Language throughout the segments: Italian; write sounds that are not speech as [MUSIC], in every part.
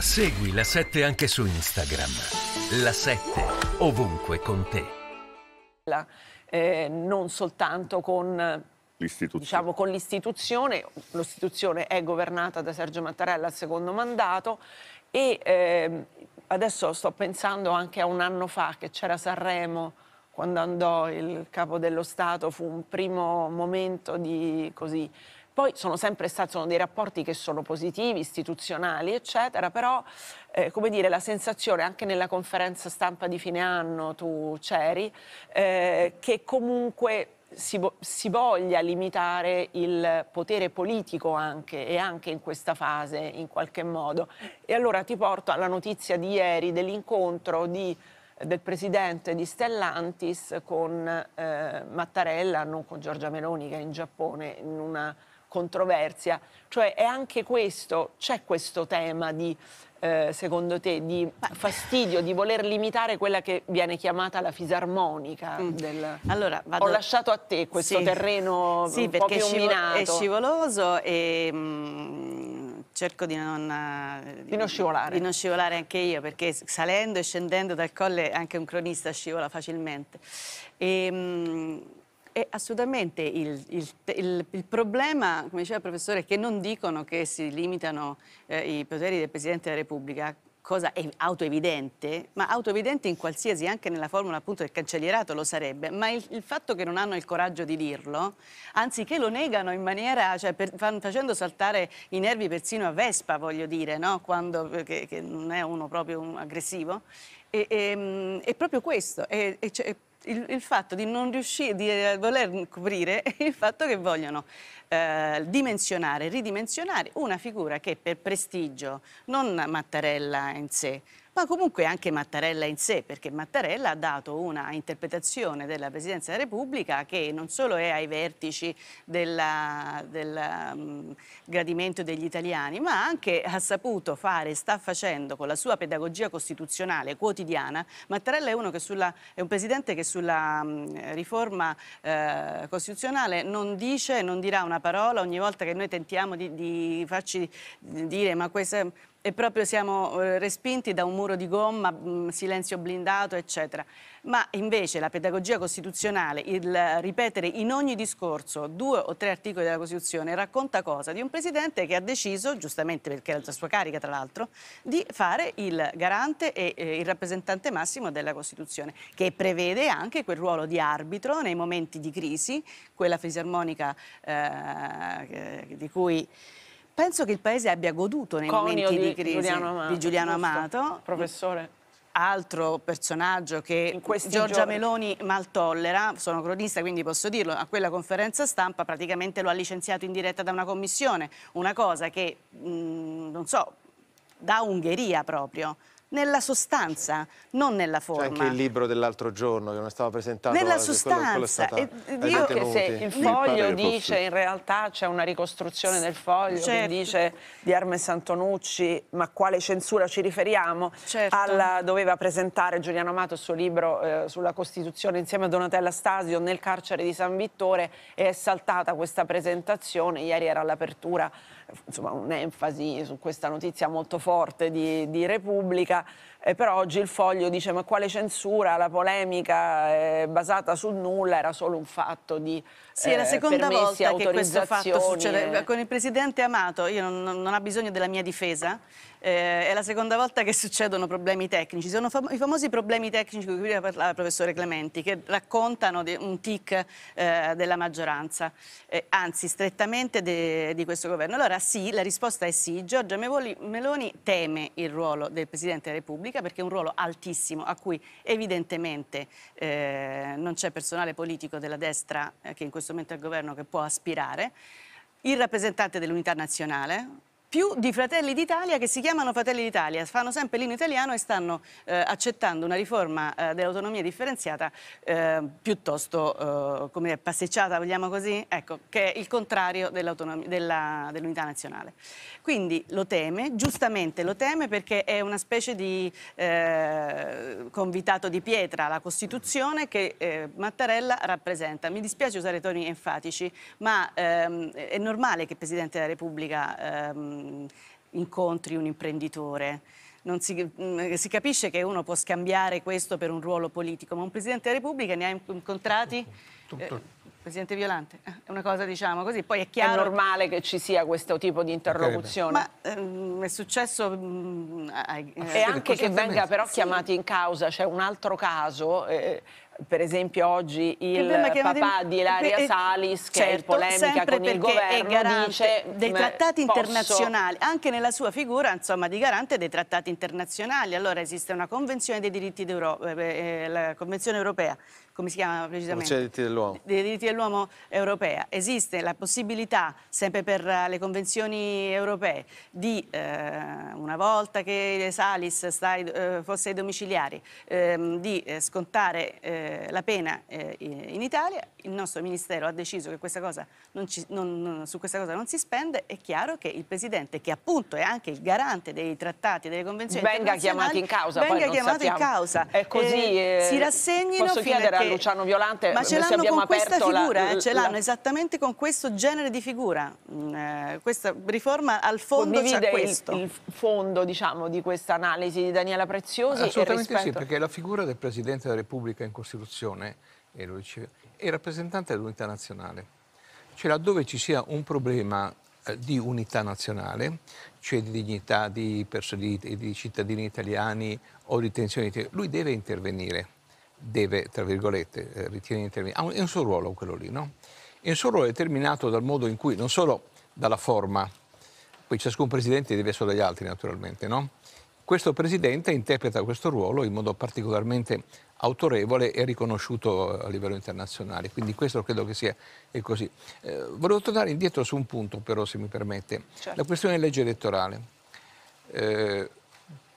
Segui la 7 anche su Instagram. La 7 ovunque con te. Eh, non soltanto con l'istituzione. Diciamo, con l'istituzione, l'istituzione è governata da Sergio Mattarella al secondo mandato e eh, adesso sto pensando anche a un anno fa che c'era Sanremo quando andò il capo dello Stato, fu un primo momento di così poi sono sempre stati sono dei rapporti che sono positivi, istituzionali, eccetera, però eh, come dire, la sensazione, anche nella conferenza stampa di fine anno tu c'eri, eh, che comunque si, si, voglia limitare il potere politico anche e anche in questa fase in qualche modo. E allora ti porto alla notizia di ieri dell'incontro di, del presidente di Stellantis con eh, Mattarella, non con Giorgia Meloni che è in Giappone in una controversia. Cioè è anche questo, c'è questo tema di, eh, secondo te, di fastidio, di voler limitare quella che viene chiamata la fisarmonica? Mm. Del... Allora, vado... Ho lasciato a te questo sì. terreno sì, un perché scivol è scivoloso e... Mm, cerco di non, eh, di non, scivolare. Di non scivolare anche io, perché salendo e scendendo dal colle anche un cronista scivola facilmente. E, ehm, è assolutamente il, il, il, il, problema, come diceva il professore, è che non dicono che si limitano eh, i poteri del Presidente della Repubblica, cosa autoevidente, ma autoevidente in qualsiasi, anche nella formula appunto del cancellierato lo sarebbe, ma il, il fatto che non hanno il coraggio di dirlo, anziché lo negano in maniera, cioè per, facendo saltare i nervi persino a Vespa, voglio dire, no? Quando, eh, che, che, non è uno proprio un aggressivo, e, e, ehm, è proprio questo. È, è, cioè, il, il fatto di non riuscire, di eh, voler coprire [LAUGHS] il fatto che vogliono eh, dimensionare, ridimensionare una figura che per prestigio, non Mattarella in sé, ma comunque anche Mattarella in sé, perché Mattarella ha dato una interpretazione della Presidenza della Repubblica che non solo è ai vertici della, del um, gradimento degli italiani, ma anche ha saputo fare, sta facendo con la sua pedagogia costituzionale quotidiana. Mattarella è, sulla, è un presidente che sulla um, riforma uh, costituzionale non dice, non dirà una parola, ogni volta che noi tentiamo di, di farci dire ma questa e proprio siamo eh, respinti da un muro di gomma, mm, silenzio blindato, eccetera. Ma invece la pedagogia costituzionale, il ripetere in ogni discorso due o tre articoli della Costituzione, racconta cosa? Di un presidente che ha deciso, giustamente perché era la sua carica tra l'altro, di fare il garante e eh, il rappresentante massimo della Costituzione, che prevede anche quel ruolo di arbitro nei momenti di crisi, quella fisarmonica eh, di cui penso che il Paese abbia goduto nei Conio momenti di, di crisi Giuliano Amato, di Giuliano Amato. Professore altro personaggio che Giorgia giorni. Meloni maltollera, sono cronista quindi posso dirlo, a quella conferenza stampa praticamente lo ha licenziato in diretta da una commissione, una cosa che mh, mm, non so, da Ungheria proprio, nella sostanza, non nella forma. C'è anche il libro dell'altro giorno che non eh, è stato presentato. Nella sostanza. Quello, che se il foglio dice, in realtà c'è una ricostruzione del foglio certo. che dice di Hermes Santonucci, ma quale censura ci riferiamo? Certo. Alla, doveva presentare Giuliano Amato il suo libro eh, sulla Costituzione insieme a Donatella Stasio nel carcere di San Vittore e è saltata questa presentazione, ieri era l'apertura insomma, un'enfasi su questa notizia molto forte di, di Repubblica, eh, però oggi il foglio dice ma quale censura, la polemica eh, basata sul nulla era solo un fatto di Sì, è la eh, seconda volta che questo fatto succede. Con il Presidente Amato, io non, non ha bisogno della mia difesa, eh, è la seconda volta che succedono problemi tecnici. Sono fam i famosi problemi tecnici di cui parlava il professore Clementi, che raccontano un tic eh, della maggioranza, eh, anzi strettamente di questo governo. Allora sì, la risposta è sì. Giorgia Meloni teme il ruolo del Presidente della Repubblica perché è un ruolo altissimo a cui evidentemente eh, non c'è personale politico della destra eh, che in questo momento è al governo che può aspirare il rappresentante dell'unità nazionale, più di Fratelli d'Italia che si chiamano Fratelli d'Italia, fanno sempre l'inno italiano e stanno eh, accettando una riforma eh, dell'autonomia differenziata eh, piuttosto eh, come è, passeggiata, vogliamo così, ecco, che è il contrario dell'unità dell nazionale. Quindi lo teme, giustamente lo teme perché è una specie di eh, convitato di pietra la Costituzione che eh, Mattarella rappresenta. Mi dispiace usare toni enfatici, ma ehm, è normale che il Presidente della Repubblica ehm, Mm, incontri un imprenditore. Si, mm, si, capisce che uno può scambiare questo per un ruolo politico, ma un Presidente della Repubblica ne ha incontrati... Tutto. Eh, presidente Violante, eh, è una cosa diciamo così, poi è chiaro... È normale che ci sia questo tipo di interlocuzione. Ma ehm, è successo... Mh, mm, ai, eh, e anche che venga però sì. chiamati in causa, c'è un altro caso... Eh, per esempio oggi il papà di Ilaria e, eh, Salis, che certo, è in certo, polemica con il governo, dice... Dei mm, trattati posso... internazionali, anche nella sua figura insomma, di garante dei trattati internazionali. Allora esiste una convenzione dei diritti d'Europa, eh, eh, eh, la Convenzione Europea come si chiama precisamente? Commissione dei diritti dell'uomo. Dei diritti dell'uomo europea. Esiste la possibilità, sempre per eh, le convenzioni europee, di eh, una volta che Salis sta, eh, fosse ai domiciliari, ehm, eh, di scontare eh, la pena in Italia. Il nostro Ministero ha deciso che questa cosa non ci, non, non, su questa cosa non si spende. È chiaro che il Presidente, che appunto è anche il garante dei trattati e delle convenzioni venga chiamato in causa. Venga chiamato sappiamo. in causa. È così. si rassegnino fino a che Luciano Violante ma ce l'hanno con questa figura, la, eh, ce l'hanno la... esattamente con questo genere di figura. Mm, eh, questa riforma al fondo c'è questo. Il, il fondo diciamo, di questa analisi di Daniela Preziosi? Assolutamente rispetto... sì, perché la figura del Presidente della Repubblica in Costituzione e lo diceva, è rappresentante dell'unità nazionale. Cioè laddove ci sia un problema eh, di unità nazionale, cioè di dignità di, di, di cittadini italiani o di tensioni, lui deve intervenire deve, tra virgolette, eh, ritiene determinato. Ha un, un, suo ruolo quello lì, no? E un suo ruolo è determinato dal modo in cui, non solo dalla forma, poi ciascun presidente deve solo dagli altri naturalmente, no? Questo presidente interpreta questo ruolo in modo particolarmente autorevole e riconosciuto eh, a livello internazionale, quindi questo credo che sia così. Eh, volevo tornare indietro su un punto però, se mi permette, certo. la questione della legge elettorale, eh,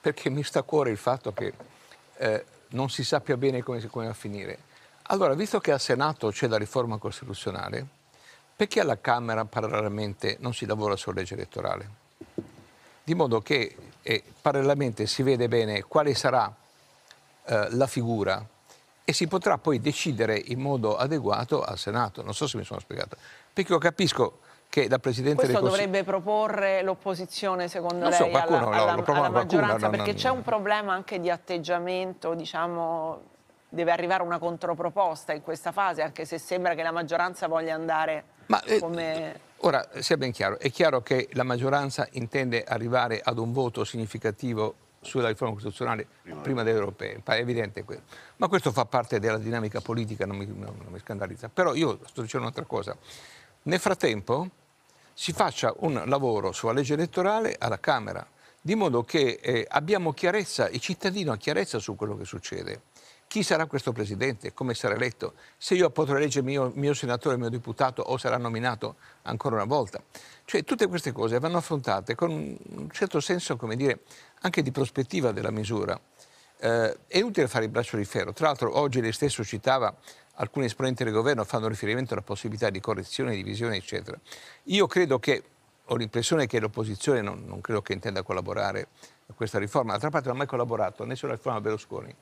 perché mi sta a cuore il fatto che eh, non si sappia bene come, come va a finire. Allora, visto che al Senato c'è la riforma costituzionale, perché alla Camera parallelamente non si lavora sulla legge elettorale? Di modo che eh, parallelamente si vede bene quale sarà eh, la figura e si potrà poi decidere in modo adeguato al Senato. Non so se mi sono spiegato. Perché io capisco che da Presidente Questo dovrebbe proporre l'opposizione secondo non so, lei alla, alla, alla, alla maggioranza non, perché c'è un problema anche di atteggiamento diciamo deve arrivare una controproposta in questa fase anche se sembra che la maggioranza voglia andare Ma, eh, come... ora sia ben chiaro è chiaro che la maggioranza intende arrivare ad un voto significativo sulla riforma costituzionale prima, prima delle europee, è evidente questo. Ma questo fa parte della dinamica politica, non mi, non, non mi scandalizza. Però io sto dicendo un'altra cosa. Nel frattempo, si faccia un lavoro sulla legge elettorale alla Camera, di modo che eh, abbiamo chiarezza, il cittadino ha chiarezza su quello che succede. Chi sarà questo presidente? Come sarà eletto? Se io potrò eleggere mio, mio senatore, mio deputato o sarà nominato ancora una volta? Cioè tutte queste cose vanno affrontate con un certo senso, come dire, anche di prospettiva della misura. Eh, è utile fare il braccio di ferro. Tra l'altro oggi lei stesso citava alcuni esponenti del governo fanno riferimento alla possibilità di correzione, divisione, eccetera. Io credo che, ho l'impressione che l'opposizione non, non credo che intenda collaborare a questa riforma, d'altra parte non ha mai collaborato né sulla riforma Berlusconi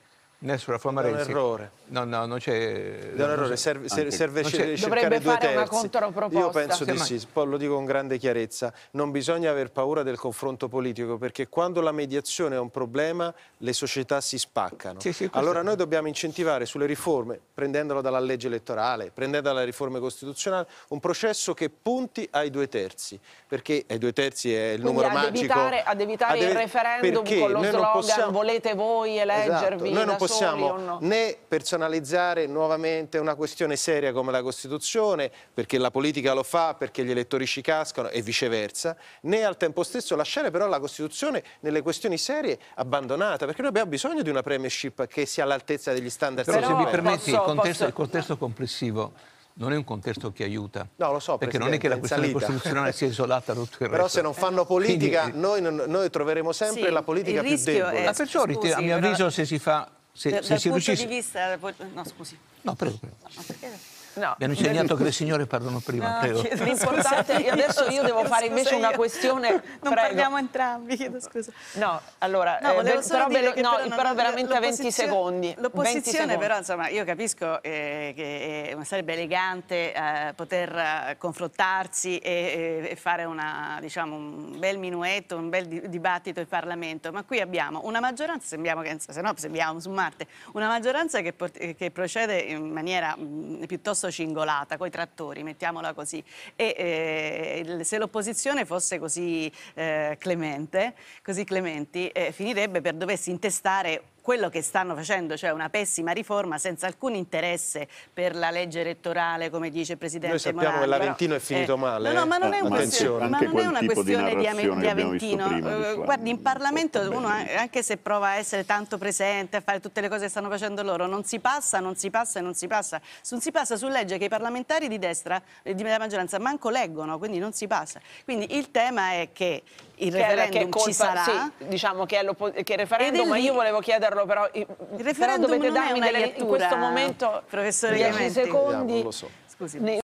Né sulla forma Renzi. È un errore. No, no, non c'è... È un errore, serve, serve cercare due terzi. Dovrebbe fare una controproposta. Io penso di ma... sì, poi lo dico con grande chiarezza. Non bisogna aver paura del confronto politico, perché quando la mediazione è un problema, le società si spaccano. Sì, sì, allora noi dobbiamo incentivare sulle riforme, prendendolo dalla legge elettorale, prendendo dalla riforma costituzionale, un processo che punti ai due terzi, perché ai due terzi è il Quindi numero ad magico. Evitare, ad evitare ad il referendum con lo slogan possiamo... volete voi esatto. eleggervi esatto possiamo no? né personalizzare nuovamente una questione seria come la Costituzione, perché la politica lo fa, perché gli elettori ci cascano e viceversa, né al tempo stesso lasciare però la Costituzione nelle questioni serie abbandonata, perché noi abbiamo bisogno di una premiership che sia all'altezza degli standard. Però, però se mi permetti, posso, il, contesto, posso... il contesto complessivo non è un contesto che aiuta. No, lo so, perché non è che la questione costituzionale sia isolata da tutto il resto. Però se non fanno politica, Quindi, noi, noi, troveremo sempre sì, la politica più debole. È... Ma ah, perciò, Scusi, a mio avviso, però... se si fa se, da, se dal si punto riuscisse... di vista... No, scusi. No, prego. prego. No, No, Mi hanno insegnato che le signore parlano prima, no, prego. L'importante è adesso io devo fare invece una questione. Non prego. parliamo entrambi, chiedo scusa. No, allora, no, eh, però, velo, no, però, veramente a 20 secondi. L'opposizione però, insomma, io capisco eh, che sarebbe elegante eh, poter eh, confrontarsi e, e fare una, diciamo, un bel minuetto, un bel dibattito in Parlamento, ma qui abbiamo una maggioranza, sembriamo che, se no sembriamo su Marte, una maggioranza che, che procede in maniera mh, mm, piuttosto piuttosto cingolata, coi trattori, mettiamola così. E eh, se l'opposizione fosse così eh, clemente, così clementi, eh, finirebbe per doversi intestare quello che stanno facendo, cioè una pessima riforma senza alcun interesse per la legge elettorale, come dice il Presidente Morales. Noi sappiamo Morali, che l'Aventino è eh, finito eh, male. No, no, ma non è, un ma non è una questione di, di Aventino. Eh, guardi, in Parlamento uno, eh, anche se prova a essere tanto presente, a fare tutte le cose che stanno facendo loro, non si passa, non si passa e non si passa. Non si passa su legge che i parlamentari di destra e di maggioranza manco leggono, quindi non si passa. Quindi il tema è che il che referendum è, che colpa, ci sarà. Sì, diciamo che è, che è il referendum, ma io volevo chiedere chiederlo, però, il però dovete darmi delle, in questo momento 10 eh, secondi. Non lo so. Scusi.